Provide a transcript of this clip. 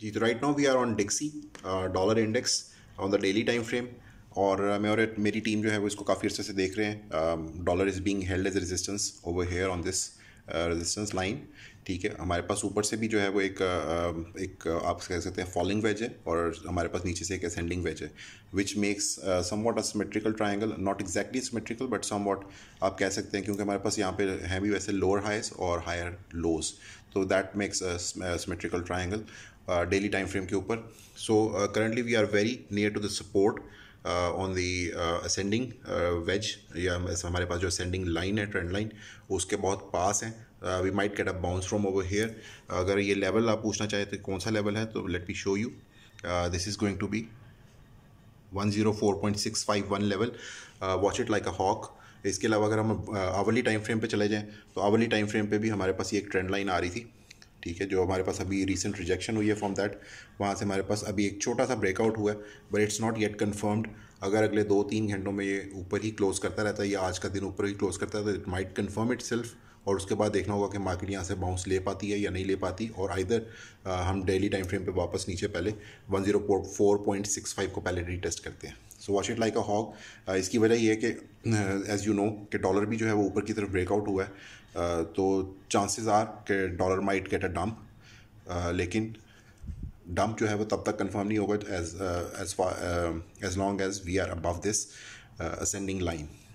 ji right now we are on dixie dollar index on the daily time frame और uh, मैं और मेरी team जो है वो इसको काफ़ी अर्से से देख रहे हैं dollar is being held as resistance over here on this resistance line ठीक है हमारे पास ऊपर से भी जो है वो एक एक आप कह सकते हैं फॉलिंग वेज है और हमारे पास नीचे से एक असेंडिंग वेज है which makes somewhat a symmetrical triangle not exactly symmetrical but somewhat आप कह सकते हैं क्योंकि हमारे पास यहाँ पे हैं भी वैसे लोअर हाइज और हायर लोस तो that makes a symmetrical triangle daily time frame के ऊपर so currently we are very near to the support on the ascending wedge या हमारे पास जो असेंडिंग लाइन है ट्रेंड लाइन उसके बहुत पास हैं we might get a bounce from over here अगर ये लेवल आप पूछना चाहें तो कौन सा लेवल है तो let me show you this is going to be 104.651 level watch it like a hawk इसके अलावा अगर हम आवली टाइम फ्रेम पे चले जाएं तो आवली टाइम फ्रेम पे भी हमारे पास ये एक ट्रेंड लाइन आ रही थी ठीक है जो हमारे पास अभी रिसेंट रिजेक्शन हुई है फ्रॉम दैट वहाँ से हमारे पास अभी एक छोटा सा ब्रेकआउट हुआ है but it's not yet confirmed अगर अगले दो तीन घंटों में ये ऊपर ही क्लोज करता रहता है या आज का दिन ऊपर ही क्लोज करता है तो it might confirm itself और उसके बाद देखना होगा कि मार्केट यहाँ से बाउंस ले पाती है या नहीं ले पाती और आइधर uh, हम डेली टाइम फ्रेम पे वापस नीचे पहले 104.65 को पहले रीटेस्ट करते हैं so watch it like a hawk इसकी वजह यह है कि एज़ यू नो कि डॉलर भी जो है वो ऊपर की तरफ ब्रेकआउट हुआ है uh, तो चांसेस आर कि dollar might get a dump लेकिन डंप जो है वो तब तक कंफर्म नहीं होगा as as as long as we are above this ascending line